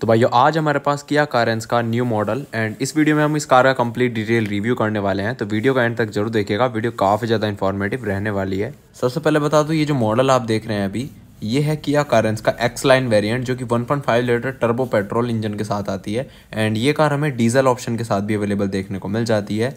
तो भाइयों आज हमारे पास किया कारेंस का न्यू मॉडल एंड इस वीडियो में हम इस कार का कंप्लीट डिटेल रिव्यू करने वाले हैं तो वीडियो का एंड तक जरूर देखिएगा वीडियो काफ़ी ज़्यादा इन्फॉर्मेटिव रहने वाली है सबसे पहले बता दूँ ये जो मॉडल आप देख रहे हैं अभी ये है किया कारेंस का एक्स लाइन वेरियंट जो कि one litre turbo petrol engine के साथ आती है एंड ये कार हमें डीजल ऑप्शन के साथ भी अवेलेबल देखने को मिल जाती है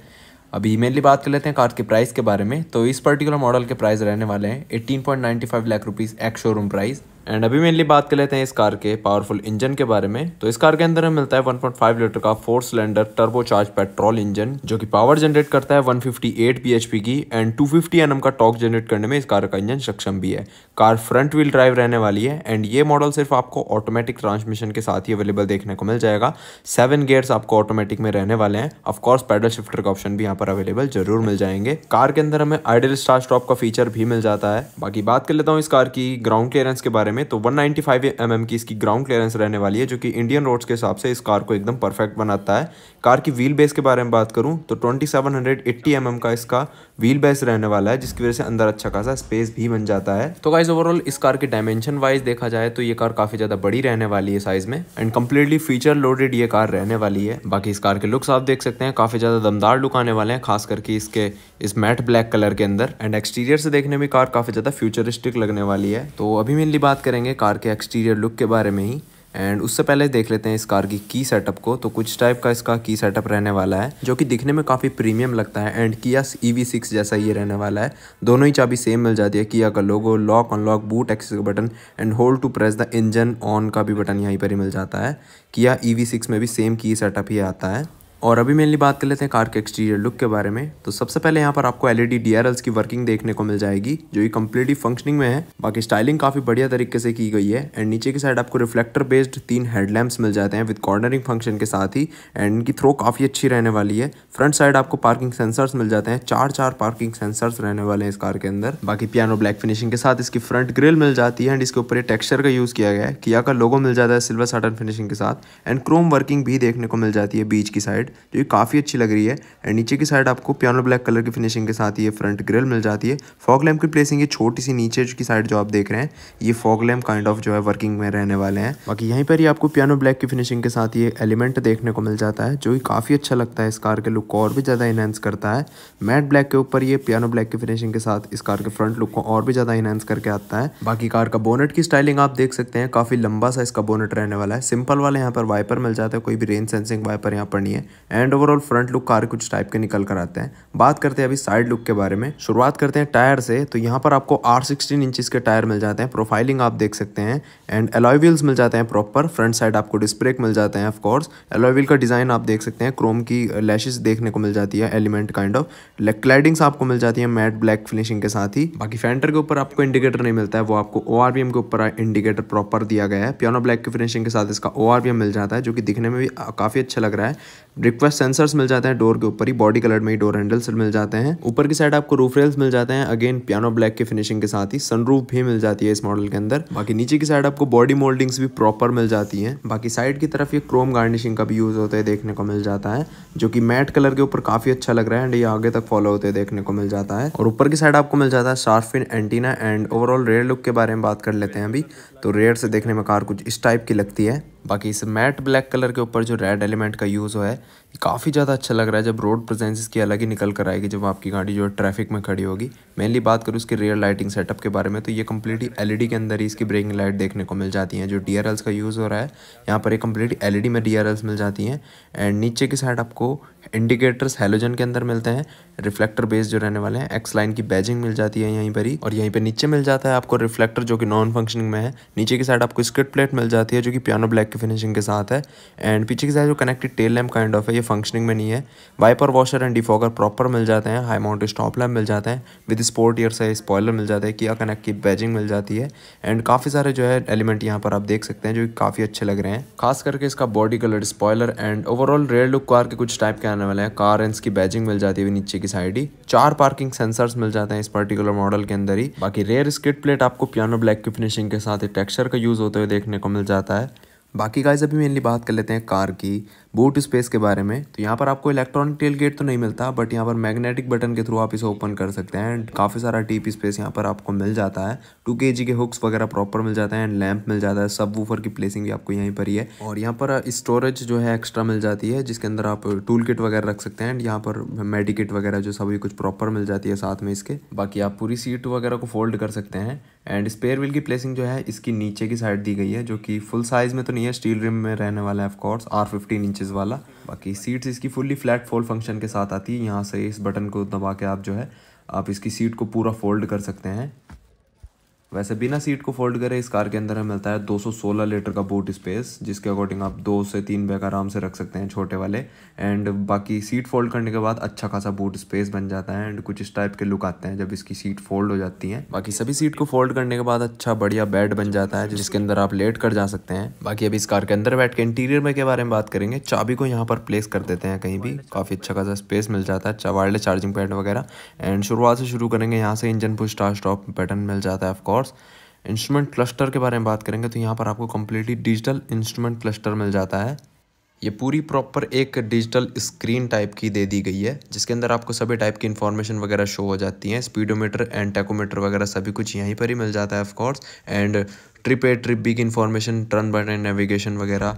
अभी मेनली बात कर लेते हैं कार के प्राइस के बारे में तो इस पर्टिकुलर मॉडल के प्राइस रहने वाले हैं 18.95 lakh rupees ex showroom price and अभी मेनली बात कर लेते हैं इस कार के पावरफुल इंजन के बारे में तो इस कार के अंदर हमें मिलता है 1.5 लीटर का four cylinder turbocharge petrol engine जो कि पावर जनरेट करता है 158 bhp की एंड 250 फिफ्टी का टॉक जनरेट करने में इस कार का इंजन सक्षम भी है कार फ्रंट व्हील ड्राइव रहने वाली है एंड ये मॉडल सिर्फ आपको ऑटोमेटिक ट्रांसमिशन के साथ ही अवेलेबल देखने को मिल जाएगा सेवन गेयर्स आपको ऑटोमेटिक में रहने वाले हैं ऑफकोर्स पैडल शिफ्टर का ऑप्शन भी यहाँ पर अवेलेबल जरूर मिल जाएंगे कार के अंदर हमें आइडल स्टार स्टॉप का फीचर भी मिल जाता है बाकी बात कर लेता हूँ इस कार की ग्राउंड क्लियरेंस के बारे में में तो 195 नाइन्टी mm की इसकी ग्राउंड क्लियरेंस रहने वाली है जो कि इंडियन रोड्स के हिसाब से इस कार को एकदम परफेक्ट बनाता है कार की व्हील बेस के बारे में बात करूं तो 2780 सेवन mm का इसका व्हील बेस रहने वाला है जिसकी वजह से अंदर अच्छा खासा स्पेस भी बन जाता है तो गाइज ओवरऑल इस कार के डायमेंशन वाइज देखा जाए तो ये कार काफ़ी ज़्यादा बड़ी रहने वाली है साइज़ में एंड कम्प्लीटली फीचर लोडेड ये कार रहने वाली है बाकी इस कार के लुक्स आप देख सकते हैं काफ़ी ज़्यादा दमदार लुक आने वाले हैं खास करके इसके इस मैट ब्लैक कलर के अंदर एंड एक्सटीरियर से देखने में कार काफ़ी ज़्यादा फ्यूचरिस्टिक लगने वाली है तो अभी मेनली बात करेंगे कार के एक्सटीरियर लुक के बारे में ही एंड उससे पहले देख लेते हैं इस कार की की सेटअप को तो कुछ टाइप का इसका की सेटअप रहने वाला है जो कि दिखने में काफ़ी प्रीमियम लगता है एंड किया ई वी सिक्स जैसा ये रहने वाला है दोनों ही चाबी सेम मिल जाती है किया का logo lock unlock boot access का button and hold to press the engine on का भी बटन यहीं पर ही मिल जाता है किया ई वी सिक्स में भी सेम की सेटअप ही आता है और अभी मेनली बात कर लेते हैं कार के एक्सटीरियर लुक के बारे में तो सबसे पहले यहाँ पर आपको एलईडी डीआरएल्स e की वर्किंग देखने को मिल जाएगी जो कि कम्प्लीटली फंक्शनिंग में है बाकी स्टाइलिंग काफी बढ़िया तरीके से की गई है एंड नीचे की साइड आपको रिफ्लेक्टर बेस्ड तीन हेडलैम्प्स मिल जाते हैं विद कॉर्नरिंग फंक्शन के साथ ही एंड इनकी थ्रो काफी अच्छी रहने वाली है फ्रंट साइड आपको पार्किंग सेंसर्स मिल जाते हैं चार चार पार्किंग सेंसर्स रहने वाले हैं इस कार के अंदर बाकी पियानो ब्लैक फिनिशिंग के साथ इसकी फ्रंट ग्रिल मिल जाती है एंड इसके ऊपर टेक्सचर का यूज किया गया है किया का लोगो मिल जाता है सिल्वर साटन फिनिशिंग के साथ एंड क्रोम वर्किंग भी देखने को मिल जाती है बीच की साइड रेड जो तो कि काफ़ी अच्छी लग रही है एंड नीचे की साइड आपको पियानो ब्लैक कलर की फिनिशिंग के साथ ये फ्रंट ग्रिल मिल जाती है फॉग लैम्प की प्लेसिंग ये छोटी सी नीचे की साइड जो आप देख रहे हैं ये फॉग लैम्प काइंड ऑफ जो है वर्किंग में रहने वाले हैं बाकी यहीं पर ही आपको पियानो ब्लैक की फिनिशिंग के साथ ये एलिमेंट देखने को मिल जाता है जो कि काफ़ी अच्छा लगता है इस कार के लुक को और भी ज़्यादा इनहेंस करता है मैट ब्लैक के ऊपर ये पियानो ब्लैक की फिनिशिंग के साथ इस कार के फ्रंट लुक को और भी ज़्यादा इनहेंस करके आता है बाकी कार का बोनेट की स्टाइलिंग आप देख सकते हैं काफ़ी लंबा सा इसका बोनेट रहने वाला है सिंपल वाले यहाँ पर वाइपर मिल जाता है कोई भी रेन सेंसिंग वाइपर यहाँ पर नहीं है and overall front look car कुछ टाइप के निकल कर आते हैं बात करते हैं अभी साइड लुक के बारे में शुरुआत करते हैं टायर से तो यहाँ पर आपको आर सिक्सटीन इंचज़ के टायर मिल जाते हैं प्रोफाइलिंग आप देख सकते हैं एंड एलॉयव्हील्स मिल जाते हैं प्रॉपर फ्रंट साइड आपको डिस्प्रेक मिल जाते हैं ऑफकोर्स एलॉयव्हील का डिज़ाइन आप देख सकते हैं क्रोम की लैशेज uh, देखने को मिल जाती है एलिमेंट काइंड ऑफ क्लाइडिंग्स आपको मिल जाती है मैट ब्लैक फिनिशिंग के साथ ही बाकी फेंटर के ऊपर आपको इंडिकेटर नहीं मिलता है वो आपको ओ के ऊपर इंडिकेटर uh, प्रॉपर दिया गया है प्योनो ब्लैक की फिनिशिंग के साथ इसका ओ मिल जाता है जो कि दिखने में भी uh, काफ़ी अच्छा लग रहा है रिक्वेस्ट सेंसर्स मिल जाते हैं डोर के ऊपर ही बॉडी कलर में ही डोर हैंडल्स मिल जाते हैं ऊपर की साइड आपको रूफ रेल्स मिल जाते हैं अगेन पियानो ब्लैक की फिनिशिंग के साथ ही सनरूफ भी मिल जाती है इस मॉडल के अंदर बाकी नीचे की साइड आपको बॉडी मोल्डिंग्स भी प्रॉपर मिल जाती है बाकी साइड की तरफ ये क्रोम गार्निशिंग का भी यूज होता है देखने को मिल जाता है जो की मैट कलर के ऊपर काफी अच्छा लग रहा है एंड ये आगे तक फॉलो होते देखने को मिल जाता है और ऊपर की साइड आपको मिल जाता है sharkfin antenna and overall rear look के बारे में बात कर लेते हैं अभी तो रेयर से देखने में कार कुछ इस टाइप की लगती है बाकी इस मैट ब्लैक कलर के ऊपर जो रेड एलिमेंट का यूज़ हुआ है काफ़ी ज़्यादा अच्छा लग रहा है जब रोड प्रेजेंस इसकी अलग ही निकल कर आएगी जब आपकी गाड़ी जो है ट्रैफिक में खड़ी होगी मेनली बात करूँ इसके रियर लाइटिंग सेटअप के बारे में तो ये कम्प्लीटली एलईडी के अंदर ही इसकी ब्रेकिंग लाइट देखने को मिल जाती हैं जो डी का यूज़ हो रहा है यहाँ पर ये कम्प्लीट एल में डी मिल जाती हैं एंड नीचे की साइड आपको इंडिकेटर्स हेलोजन के अंदर मिलते हैं रिफ्लेक्टर बेस जो रहने वाले हैं एक्स लाइन की बैजिंग मिल जाती है यहीं पर ही और यहीं पर नीचे मिल जाता है आपको रिफ्लेक्टर जो कि नॉन फंक्शनिंग में है नीचे की साइड आपको स्क्रिट प्लेट मिल जाती है जो कि पियानो ब्लैक की फिनिशिंग के साथ है एंड पीछे की साइड जो connected tail lamp kind of है ये फंक्शनिंग में नहीं है wiper washer and defogger proper मिल जाते हैं हाई माउंट स्टॉप लैम्प मिल जाते हैं with sport ear size spoiler मिल जाते हैं किया कनेक्ट की बैजिंग मिल जाती है एंड काफ़ी सारे जो है एलिमेंट यहाँ पर आप देख सकते हैं जो काफ़ी अच्छे लग रहे हैं खास करके इसका body colour spoiler and overall rear look car के कुछ टाइप के आने वाले हैं कार एंड की बैजिंग मिल जाती है नीचे की साइड ही चार पार्किंग सेंसर्स मिल जाते हैं इस पर्टिकुलर मॉडल के अंदर ही बाकी रेयर स्किट प्लेट आपको पियानो ब्लैक की फिनिशिंग के साथ ही टेक्सचर का यूज़ होते हुए देखने को मिल जाता है बाकी गाइस अभी मेनली बात कर लेते हैं कार की बूट स्पेस के बारे में तो यहाँ पर आपको इलेक्ट्रॉनिक टेल गेट तो नहीं मिलता बट यहाँ पर मैग्नेटिक बटन के थ्रू आप इसे ओपन कर सकते हैं एंड काफ़ी सारा टीप स्पेस यहाँ पर आपको मिल जाता है टू के के हुक्स वगैरह प्रॉपर मिल जाता है एंड लैंप मिल जाता है सब वूफर की प्लेसिंग भी आपको यहीं पर ही है और यहाँ पर स्टोरेज जो है एक्स्ट्रा मिल जाती है जिसके अंदर आप टूल किट वगैरह रख सकते हैं एंड यहाँ पर मेडिकेट वगैरह जो सभी कुछ प्रॉपर मिल जाती है साथ में इसके बाकी आप पूरी सीट वगैरह को फोल्ड कर सकते हैं एंड स्पेयर व्हील की प्लेसिंग जो है इसकी नीचे की साइड दी गई है जो कि फुल साइज़ में तो नहीं है स्टील रिम में रहने वाला है ऑफकोर्स आर फिफ्टीन इंचज़ वाला बाकी सीट्स इसकी फुल्ली फ्लैट फोल्ड फंक्शन के साथ आती है यहाँ से इस बटन को दबा के आप जो है आप इसकी सीट को पूरा फोल्ड कर सकते हैं वैसे बिना सीट को फोल्ड करे इस कार के अंदर हमें मिलता है 216 लीटर का बूट स्पेस जिसके अकॉर्डिंग आप दो से तीन बैग आराम से रख सकते हैं छोटे वाले एंड बाकी सीट फोल्ड करने के बाद अच्छा खासा बूट स्पेस बन जाता है एंड कुछ इस टाइप के लुक आते हैं जब इसकी सीट फोल्ड हो जाती है बाकी सभी सीट को फोल्ड करने के बाद अच्छा बढ़िया बेड बन जाता है जिसके अंदर आप लेट कर जा सकते हैं बाकी अभी इस कार के अंदर बैठ के इंटीरियर में के बारे में बात करेंगे चाबी को यहाँ पर प्लेस कर देते हैं कहीं भी काफ़ी अच्छा खासा स्पेस मिल जाता है वायरलेस चार्जिंग पैड वगैरह एंड शुरुआत से शुरू करेंगे यहाँ से इंजन पुश स्टॉप बटन मिल जाता है ऑफकोर्स सोर्स इंस्ट्रूमेंट क्लस्टर के बारे में बात करेंगे तो यहाँ पर आपको कम्प्लीटली डिजिटल इंस्ट्रूमेंट क्लस्टर मिल जाता है ये पूरी प्रॉपर एक डिजिटल स्क्रीन टाइप की दे दी गई है जिसके अंदर आपको सभी टाइप की इन्फॉर्मेशन वगैरह शो हो जाती हैं स्पीडोमीटर एंड टैकोमीटर वगैरह सभी कुछ यहीं पर ही मिल जाता है of course and trip A trip B की इन्फॉर्मेशन टर्न बटन नेविगेशन वगैरह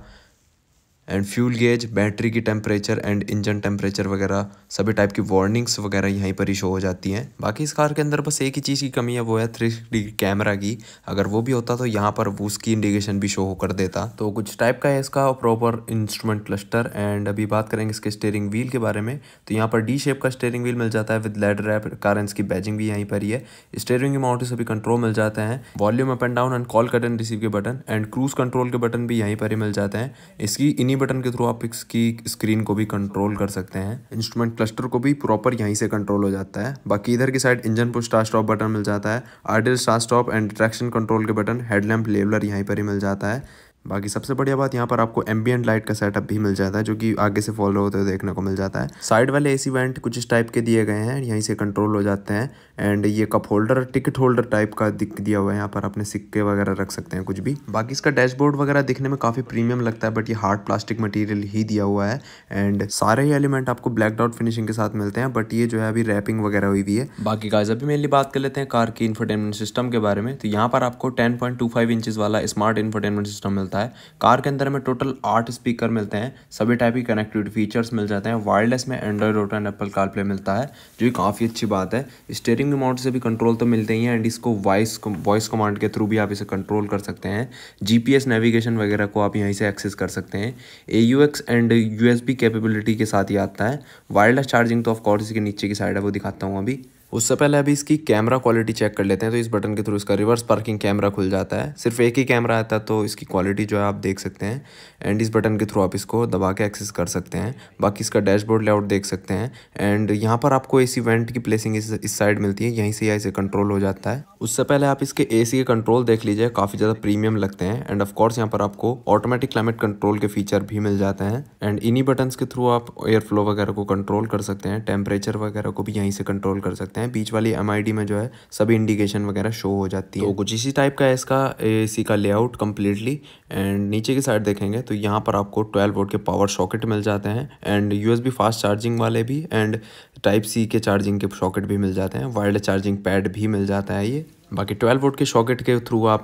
एंड फ्यूल गेज बैटरी की टेम्परेचर एंड इंजन टेम्परेचर वगैरह सभी टाइप की वार्निंग्स वगैरह यहीं पर ही शो हो जाती हैं बाकी इस कार के अंदर बस एक ही चीज़ की कमी है वो है थ्री डी कैमरा की अगर वो भी होता तो यहाँ पर वो उसकी इंडिकेशन भी शो कर देता तो कुछ टाइप का है इसका प्रॉपर इंस्ट्रूमेंट क्लस्टर एंड अभी बात करेंगे इसके स्टेयरिंग व्हील के बारे में तो यहाँ पर डी शेप का स्टेयरिंग व्हील मिल जाता है विद लेड रैप कारण इसकी बैजिंग भी यहीं पर ही है स्टेयरिंग माउंट सभी कंट्रोल मिल जाते हैं volume up and down and call cut and receive के बटन एंड क्रूज कंट्रोल के बटन भी यहीं पर ही मिल जाते हैं इसकी इन्हीं बटन के थ्रू आप इसकी स्क्रीन को भी कंट्रोल कर सकते हैं इंस्ट्रूमेंट क्लस्टर को भी प्रॉपर यहीं से कंट्रोल हो जाता है बाकी इधर की side engine push stop button मिल जाता है idle start stop and traction control के बटन हेडलैम्प लेवलर यहीं पर ही मिल जाता है बाकी सबसे बढ़िया बात यहाँ पर आपको एम्बियंट लाइट का सेटअप भी मिल जाता है जो कि आगे से फॉलो होते हुए देखने को मिल जाता है साइड वाले एसी वेंट कुछ इस टाइप के दिए गए हैं यहीं से कंट्रोल हो जाते हैं एंड ये cup holder ticket holder type का दिख दिया हुआ है यहाँ पर अपने सिक्के वगैरह रख सकते हैं कुछ भी बाकी इसका डैशबोर्ड वगैरह दिखने में काफ़ी प्रीमियम लगता है बट ये हार्ड प्लास्टिक मटीरियल ही दिया हुआ है एंड सारे ही एलिमेंट आपको ब्लैक डॉट फिनिशिंग के साथ मिलते हैं बट ये जो है अभी रैपिंग वगैरह हुई हुई है बाकी गाइस अभी मेनली बात कर लेते हैं कार की इन्फोटेनमेंट सिस्टम के बारे में तो यहाँ पर आपको ten point two five inches वाला स्मार्ट इन्फोटेनमेंट सिस्टम मिलता है मिलता है कार के अंदर हमें टोटल आठ स्पीकर मिलते हैं सभी टाइप की कनेक्टिविटी फीचर्स मिल जाते हैं वायरलेस में Android auto and Apple CarPlay मिलता है जो कि काफ़ी अच्छी बात है स्टेयरिंग रिमोट से भी कंट्रोल तो मिलते ही हैं एंड इसको वॉइस वॉइस कमांड के थ्रू भी आप इसे कंट्रोल कर सकते हैं जी नेविगेशन वगैरह को आप यहीं से एक्सेस कर सकते हैं ए एंड यू कैपेबिलिटी के साथ ही आता है वायरलेस चार्जिंग तो ऑफकोर्स इसके नीचे की साइड है वो दिखाता हूँ अभी उससे पहले अभी इसकी कैमरा क्वालिटी चेक कर लेते हैं तो इस बटन के थ्रू इसका रिवर्स पार्किंग कैमरा खुल जाता है सिर्फ एक ही कैमरा आता है तो इसकी क्वालिटी जो है आप देख सकते हैं एंड इस बटन के थ्रू आप इसको दबा के एक्सेस कर सकते हैं बाकी इसका डैशबोर्ड लेआउट देख सकते हैं एंड यहाँ पर आपको सी वेंट की प्लेसिंग इस इस साइड मिलती है यहीं से यहाँ इसे कंट्रोल हो जाता है उससे पहले आप इसके सी के कंट्रोल देख लीजिए काफ़ी ज़्यादा प्रीमियम लगते हैं एंड ऑफकोर्स यहाँ पर आपको ऑटोमेटिक क्लाइमेट कंट्रोल के फीचर भी मिल जाते हैं एंड इन्हीं बटन के थ्रू आप एयर फ्लो वगैरह को कंट्रोल कर सकते हैं टेम्परेचर वगैरह को भी यहीं से कंट्रोल कर सकते हैं हैं बीच वाली एम में जो है सभी इंडिकेशन वगैरह शो हो जाती तो है तो कुछ इसी टाइप का है इसका ए का लेआउट कम्प्लीटली एंड नीचे की साइड देखेंगे तो यहाँ पर आपको ट्वेल्व वोट के पावर सॉकेट मिल जाते हैं एंड यू फास्ट चार्जिंग वाले भी एंड टाइप सी के चार्जिंग के सॉकेट भी मिल जाते हैं वायरलेस चार्जिंग पैड भी मिल जाता है ये बाकी ट्वेल्व वोट के सॉकेट के थ्रू आप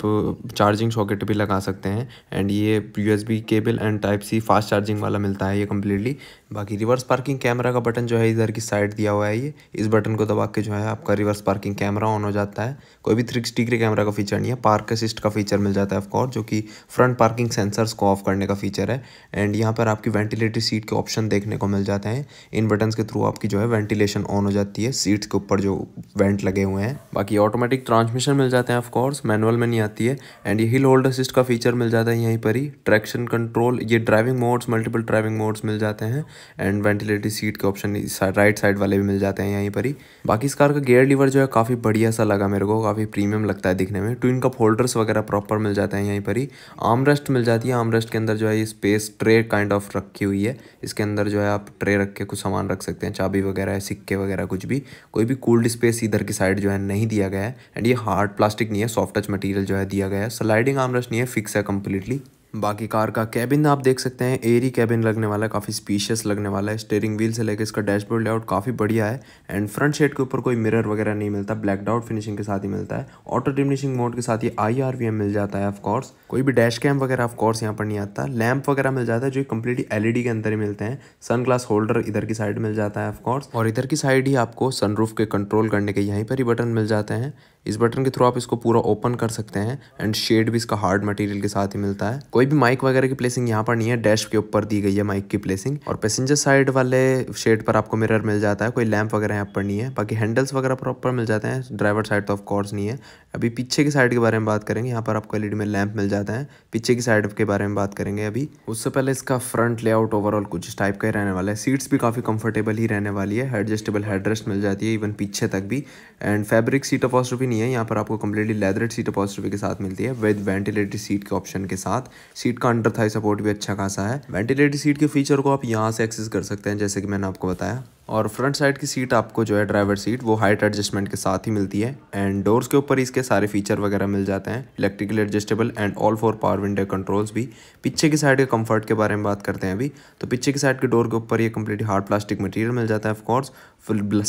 चार्जिंग सॉकेट भी लगा सकते हैं एंड ये U cable and type C fast charging वाला मिलता है ये कम्प्लीटली बाकी रिवर्स पार्किंग कैमरा का बटन जो है इधर की साइड दिया हुआ है ये इस बटन को दबा के जो है आपका रिवर्स पार्किंग कैमरा ऑन हो जाता है कोई भी थ्री डिग्री कैमरा का फीचर नहीं है पार्क असिस्ट का फीचर मिल जाता है ऑफकोर्स जो कि फ्रंट पार्किंग सेंसर्स को ऑफ करने का फीचर है एंड यहाँ पर आपकी वेंटिलेटर सीट के ऑप्शन देखने को मिल जाते हैं इन बटन के थ्रू आपकी जो है वेंटिलेशन ऑन हो जाती है सीट्स के ऊपर जो वेंट लगे हुए हैं बाकी ऑटोमेटिक ट्रांसमिट ट्रांसमिशन मिल जाते हैं ऑफकोर्स मैनुअल में नहीं आती है एंड ये हिल होल्ड असिस्ट का फीचर मिल जाता है यहीं पर ही ट्रैक्शन कंट्रोल ये driving modes multiple driving modes मिल जाते हैं एंड वेंटिलेटेड सीट के ऑप्शन राइट साइड वाले भी मिल जाते हैं यहीं पर ही बाकी इस कार का गेयर लीवर जो है काफ़ी बढ़िया सा लगा मेरे को काफ़ी प्रीमियम लगता है दिखने में ट्विन कप होल्डर्स वगैरह प्रॉपर मिल जाते हैं यहीं पर ही आर्म रेस्ट मिल जाती है आर्म रेस्ट के अंदर जो है ये स्पेस ट्रे काइंड ऑफ रखी हुई है इसके अंदर जो है आप ट्रे रख के कुछ सामान रख सकते हैं चाबी वगैरह सिक्के वगैरह कुछ भी कोई भी कोल्ड स्पेस इधर की साइड जो है नहीं दिया गया है एंड ये हार्ड प्लास्टिक नहीं है सॉफ्ट टच मटेरियल जो है दिया गया है स्लाइडिंग आमरस नहीं है फिक्स है कम्प्लीटली बाकी कार का कैबिन आप देख सकते हैं एरी कैबिन लगने वाला है काफ़ी स्पीशियस लगने वाला है स्टेयरिंग व्हील से लेकर इसका डैशबोर्ड लेआउट काफ़ी बढ़िया है एंड फ्रंट शेड के ऊपर कोई मिरर वगैरह नहीं मिलता ब्लैक डाउट फिनिशिंग के साथ ही मिलता है ऑटो डिमिनिशिंग मोड के साथ ही आई आर वी एम मिल जाता है ऑफकोर्स कोई भी डैश कैम वगैरह ऑफकोर्स यहाँ पर नहीं आता लैम्प वगैरह मिल जाता है जो कम्प्लीटली एलईडी e के अंदर ही मिलते हैं सन ग्लास होल्डर इधर की साइड मिल जाता है ऑफकोर्स और इधर की साइड ही आपको सनरूफ के कंट्रोल करने के यहीं पर ही बटन मिल जाते हैं इस बटन के थ्रू आप इसको पूरा ओपन कर सकते हैं एंड शेड भी इसका हार्ड मटेरियल के साथ ही मिलता है कोई भी माइक वगैरह की प्लेसिंग यहाँ पर नहीं है डैश के ऊपर दी गई है माइक की प्लेसिंग और पैसेंजर साइड वाले शेड पर आपको मिरर मिल जाता है कोई लैंप वगैरह यहाँ पर नहीं है बाकी हैंडल्स वगैरह प्रॉपर मिल जाते हैं ड्राइवर साइड तो ऑफकोर्स नहीं है अभी पीछे की साइड के बारे में बात करेंगे यहाँ पर आपको एलईडी में लैंप मिल जाता है पीछे की साइड के बारे में बात करेंगे अभी उससे पहले इसका फ्रंट लेआउट ओवरऑल कुछ इस टाइप का ही रहने वाला है सीट्स भी काफ़ी कंफर्टेबल ही रहने वाली है एडजस्टेबल हेडरेस्ट मिल जाती है इवन पीछे तक भी एंड फैब्रिक सीट अपॉस्ट्रफी नहीं है यहाँ पर आपको कम्प्लीटली लेदरेड सीट अपॉस्ट्रफी के साथ मिलती है विद वेंटिलेटरी सीट के ऑप्शन के साथ सीट का अंडर थाई सपोर्ट भी अच्छा खासा है वेंटिलेटरी सीट के फीचर को आप यहाँ से एक्सेस कर सकते हैं जैसे कि मैंने आपको बताया और फ्रंट साइड की सीट आपको जो है ड्राइवर सीट वो हाइट एडजस्टमेंट के साथ ही मिलती है एंड डोर्स के ऊपर इसके सारे फीचर वगैरह मिल जाते हैं electrical adjustable and all four power window controls भी पीछे की साइड के कंफर्ट के बारे में बात करते हैं अभी तो पीछे की साइड के डोर के ऊपर ये कम्प्लीट हार्ड प्लास्टिक मटीरियल मिल जाता है ऑफकोर्स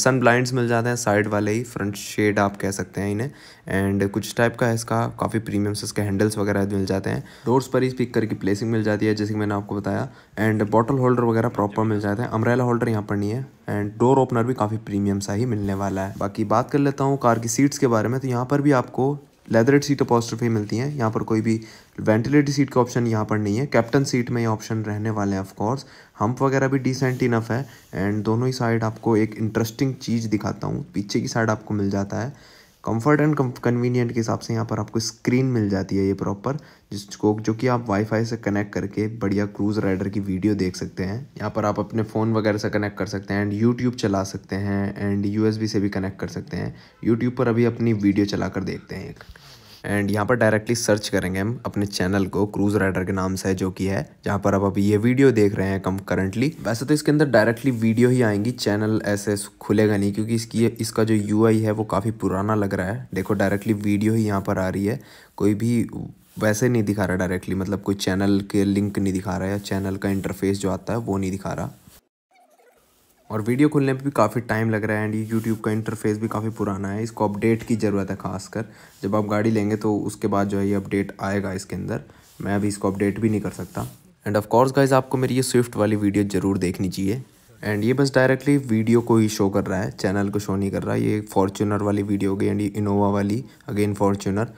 सन ब्लाइंड्स मिल जाते हैं साइड वाले ही फ्रंट शेड आप कह सकते हैं इन्हें एंड कुछ टाइप का है इसका काफ़ी प्रीमियम इसके हैंडल्स वगैरह मिल जाते हैं डोर्स पर ही स्पीकर की प्लेसिंग मिल जाती है जैसे कि मैंने आपको बताया एंड बॉटल होल्डर वगैरह प्रॉपर मिल जाते हैं अमरेला होल्डर यहाँ पर नहीं है एंड डोर ओपनर भी काफ़ी प्रीमियम सा ही मिलने वाला है बाकी बात कर लेता हूँ कार की सीट्स के बारे में तो यहाँ पर भी आपको लेदरेट सीट अपॉस्ट्रफ ही मिलती हैं यहाँ पर कोई भी वेंटिलेटेड सीट का ऑप्शन यहाँ पर नहीं है कैप्टन सीट में ये ऑप्शन रहने वाले हैं ऑफकोर्स हम्प वगैरह भी डिसेंट इनफ है एंड दोनों ही साइड आपको एक इंटरेस्टिंग चीज़ दिखाता हूँ पीछे की साइड आपको मिल जाता है कंफर्ट एंड कन्वीनियंट के हिसाब से यहाँ पर आपको स्क्रीन मिल जाती है ये प्रॉपर जिसको जो कि आप वाईफाई से कनेक्ट करके बढ़िया क्रूज़ राइडर की वीडियो देख सकते हैं यहाँ पर आप अपने फ़ोन वगैरह से कनेक्ट कर सकते हैं एंड यूट्यूब चला सकते हैं एंड यूएसबी से भी कनेक्ट कर सकते हैं यूट्यूब पर अभी अपनी वीडियो चला कर देखते हैं एक एंड यहाँ पर डायरेक्टली सर्च करेंगे हम अपने चैनल को क्रूज राइडर के नाम से जो कि है जहाँ पर आप अभी ये वीडियो देख रहे हैं कम करंटली वैसे तो इसके अंदर डायरेक्टली वीडियो ही आएंगी चैनल ऐसे खुलेगा नहीं क्योंकि इसकी इसका जो यू है वो काफ़ी पुराना लग रहा है देखो डायरेक्टली वीडियो ही यहाँ पर आ रही है कोई भी वैसे नहीं दिखा रहा डायरेक्टली मतलब कोई चैनल के लिंक नहीं दिखा रहा है चैनल का इंटरफेस जो आता है वो नहीं दिखा रहा और वीडियो खुलने पे भी काफ़ी टाइम लग रहा है एंड ये यूट्यूब का इंटरफेस भी काफ़ी पुराना है इसको अपडेट की ज़रूरत है खासकर जब आप गाड़ी लेंगे तो उसके बाद जो है ये अपडेट आएगा इसके अंदर मैं अभी इसको अपडेट भी नहीं कर सकता एंड ऑफ कोर्स गाइज आपको मेरी ये स्विफ्ट वाली वीडियो ज़रूर देखनी चाहिए एंड ये बस डायरेक्टली वीडियो को ही शो कर रहा है चैनल को शो नहीं कर रहा ये फॉर्चूनर वाली वीडियो होगी गई एंड इनोवा वाली अगेन फॉर्चूनर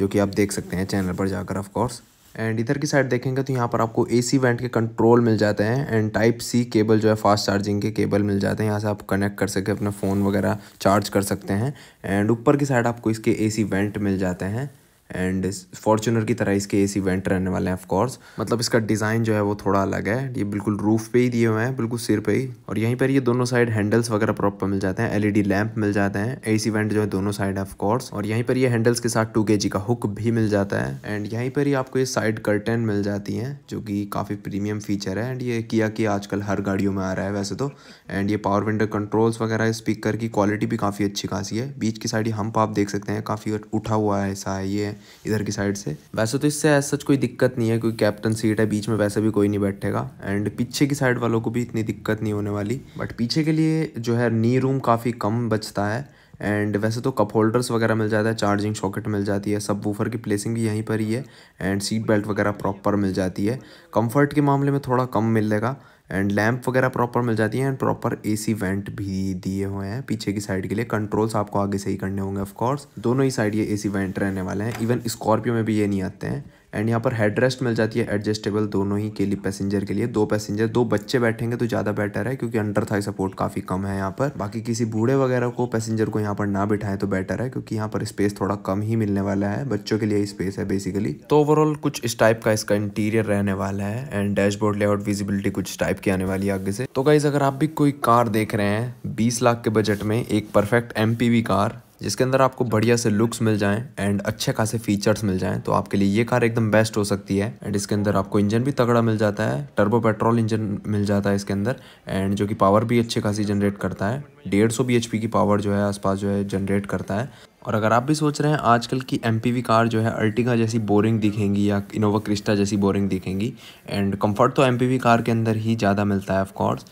जो कि आप देख सकते हैं चैनल पर जाकर ऑफ कोर्स एंड इधर की साइड देखेंगे तो यहाँ पर आपको ए सी वेंट के कंट्रोल मिल जाते हैं एंड टाइप सी केबल जो है फास्ट चार्जिंग के केबल मिल जाते हैं यहाँ से आप कनेक्ट कर सके अपने फ़ोन वगैरह चार्ज कर सकते हैं एंड ऊपर की साइड आपको इसके ए सी वेंट मिल जाते हैं एंड फॉर्चुनर की तरह इसके एसी वेंट रहने वाले हैं ऑफकोर्स मतलब इसका डिज़ाइन जो है वो थोड़ा अलग है ये बिल्कुल रूफ पे ही दिए हुए हैं बिल्कुल सिर पे ही और यहीं पर ये दोनों साइड हैंडल्स वगैरह प्रॉपर मिल जाते हैं एलईडी लैंप मिल जाते हैं एसी वेंट जो है दोनों साइड है ऑफकोर्स और यहीं पर ये हैंडल्स के साथ टू के का हुक भी मिल जाता है एंड यहीं पर ही आपको ये साइड कर्टन मिल जाती है जो कि काफ़ी प्रीमियम फीचर है एंड ये किया कि आजकल हर गाड़ियों में आ रहा है वैसे तो एंड ये पावर विंडो कंट्रोल्स वगैरह स्पीकर की क्वालिटी भी काफ़ी अच्छी खासी है बीच की साइड हम आप देख सकते हैं काफ़ी उठा हुआ है ऐसा है ये हैं इधर की साइड से वैसे तो इससे ऐसा सच कोई दिक्कत नहीं है क्योंकि कैप्टन सीट है बीच में वैसे भी कोई नहीं बैठेगा एंड पीछे की साइड वालों को भी इतनी दिक्कत नहीं होने वाली बट पीछे के लिए जो है नी रूम काफ़ी कम बचता है एंड वैसे तो कप होल्डर्स वगैरह मिल जाता है चार्जिंग शॉकेट मिल जाती है सब वूफर की प्लेसिंग भी यहीं पर ही है एंड सीट बेल्ट वगैरह प्रॉपर मिल जाती है कंफर्ट के मामले में थोड़ा कम मिलेगा एंड लैम्प वगैरह प्रॉपर मिल जाती है एंड प्रॉपर एसी वेंट भी दिए हुए हैं पीछे की साइड के लिए कंट्रोल्स आपको आगे से ही करने होंगे ऑफकोर्स दोनों ही साइड ये एसी वेंट रहने वाले हैं इवन स्कॉर्पियो में भी ये नहीं आते हैं एंड यहाँ पर हेड रेस्ट मिल जाती है एडजस्टेबल दोनों ही के लिए पैसेंजर के लिए दो पैसेंजर दो बच्चे बैठेंगे तो ज़्यादा बेटर है क्योंकि अंडर थाई सपोर्ट काफ़ी कम है यहाँ पर बाकी किसी बूढ़े वगैरह को पैसेंजर को यहाँ पर ना बिठाएं तो बेटर है क्योंकि यहाँ पर स्पेस थोड़ा कम ही मिलने वाला है बच्चों के लिए स्पेस है बेसिकली तो ओवरऑल कुछ इस टाइप का इसका इंटीरियर रहने वाला है एंड डैशबोर्ड लेआउट विजिबिलिटी कुछ टाइप की आने वाली है आगे से तो गाइज अगर आप भी कोई कार देख रहे हैं बीस लाख के बजट में एक परफेक्ट वी कार जिसके अंदर आपको बढ़िया से लुक्स मिल जाएं एंड अच्छे खासे फीचर्स मिल जाएं तो आपके लिए ये कार एकदम बेस्ट हो सकती है एंड इसके अंदर आपको इंजन भी तगड़ा मिल जाता है टर्बो पेट्रोल इंजन मिल जाता है इसके अंदर एंड जो कि पावर भी अच्छे खासी जनरेट करता है डेढ़ सौ की पावर जो है आसपास जो है जनरेट करता है और अगर आप भी सोच रहे हैं आजकल की एम कार जो है अल्टिका जैसी बोरिंग दिखेंगी या इनोवा क्रिस्टा जैसी बोरिंग दिखेंगी एंड कम्फर्ट तो एम कार के अंदर ही ज़्यादा मिलता है ऑफकोर्स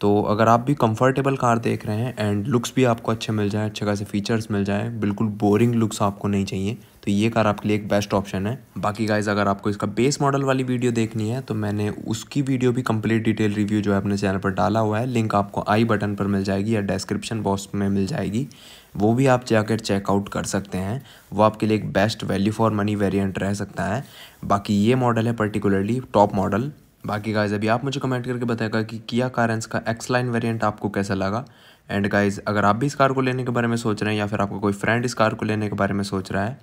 तो अगर आप भी कंफर्टेबल कार देख रहे हैं एंड लुक्स भी आपको अच्छे मिल जाए अच्छे खासे फीचर्स मिल जाए बिल्कुल बोरिंग लुक्स आपको नहीं चाहिए तो ये कार आपके लिए एक बेस्ट ऑप्शन है बाकी गाइज अगर आपको इसका बेस मॉडल वाली वीडियो देखनी है तो मैंने उसकी वीडियो भी कंप्लीट डिटेल रिव्यू जो है अपने चैनल पर डाला हुआ है लिंक आपको आई बटन पर मिल जाएगी या डिस्क्रिप्शन बॉक्स में मिल जाएगी वो भी आप जाकर चेकआउट कर सकते हैं वो आपके लिए एक best value for money variant रह सकता है बाकी ये मॉडल है पर्टिकुलरली टॉप मॉडल बाकी गाइज अभी आप मुझे कमेंट करके बताएगा कि किया कारेंस का एक्स लाइन वेरियंट आपको कैसा लगा एंड गाइज अगर आप भी इस कार को लेने के बारे में सोच रहे हैं या फिर आपका कोई फ्रेंड इस कार को लेने के बारे में सोच रहा है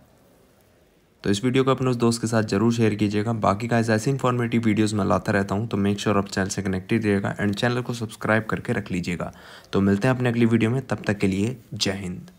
तो इस वीडियो को अपने उस दोस्त के साथ जरूर शेयर कीजिएगा बाकी गाइज ऐसी इन्फॉर्मेटिव वीडियोस मैं लाता रहता हूँ तो मेक श्योर आप चैनल से कनेक्टेड रहिएगा एंड चैनल को सब्सक्राइब करके रख लीजिएगा तो मिलते हैं अपने अगली वीडियो में तब तक के लिए जय हिंद